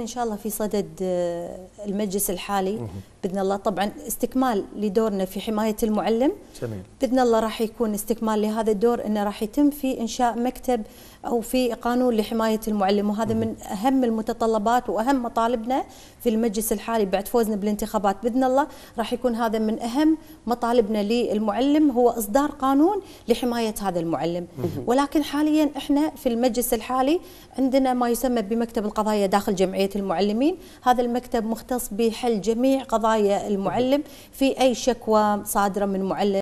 إن شاء الله في صدد آه، المجلس الحالي بإذن الله طبعا استكمال لدورنا في حماية المعلم جميل. بإذن الله راح يكون استكمال لهذا الدور أنه راح يتم في إنشاء مكتب أو في قانون لحماية المعلم وهذا من أهم المتطلبات وأهم مطالبنا في المجلس الحالي بعد فوزنا بالانتخابات بإذن الله راح يكون هذا من أهم مطالبنا للمعلم هو إصدار قانون لحماية هذا المعلم ولكن حاليا إحنا في المجلس الحالي عندنا ما يسمى بمكتب القضايا داخل جمعية جمعية المعلمين هذا المكتب مختص بحل جميع قضايا المعلم في أي شكوى صادرة من معلم